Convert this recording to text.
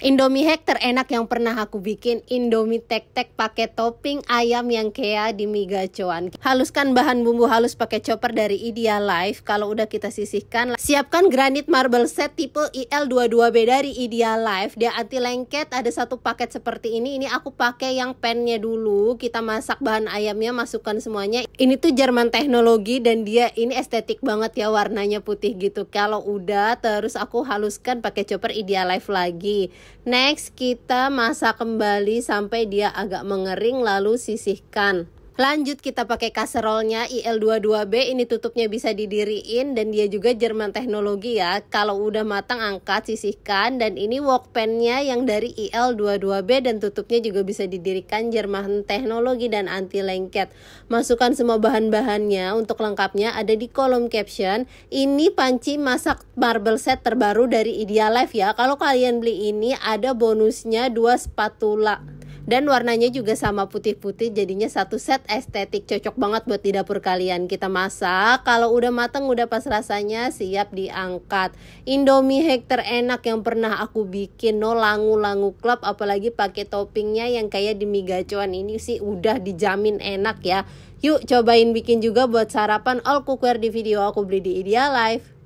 Indomie hack terenak yang pernah aku bikin Indomie tek-tek pakai topping ayam yang kea di mie Haluskan bahan bumbu halus pakai chopper dari Idea Life Kalau udah kita sisihkan Siapkan granit marble set tipe IL22B dari Idea Life Dia anti lengket ada satu paket seperti ini Ini aku pakai yang pennya dulu Kita masak bahan ayamnya masukkan semuanya Ini tuh Jerman teknologi dan dia ini estetik banget ya warnanya putih gitu Kalau udah terus aku haluskan pakai chopper Idea Life lagi Next kita masak kembali sampai dia agak mengering lalu sisihkan. Lanjut kita pakai kaserolnya IL22B ini tutupnya bisa didiriin dan dia juga Jerman teknologi ya. Kalau udah matang angkat sisihkan dan ini pannya yang dari IL22B dan tutupnya juga bisa didirikan Jerman teknologi dan anti lengket. Masukkan semua bahan-bahannya untuk lengkapnya ada di kolom caption. Ini panci masak marble set terbaru dari Idealife ya. Kalau kalian beli ini ada bonusnya dua spatula dan warnanya juga sama putih-putih jadinya satu set estetik cocok banget buat di dapur kalian kita masak kalau udah mateng udah pas rasanya siap diangkat indomie hack terenak yang pernah aku bikin no langu-langu club apalagi pakai toppingnya yang kayak di mie gacuan ini sih udah dijamin enak ya yuk cobain bikin juga buat sarapan all cookware di video aku beli di Idealife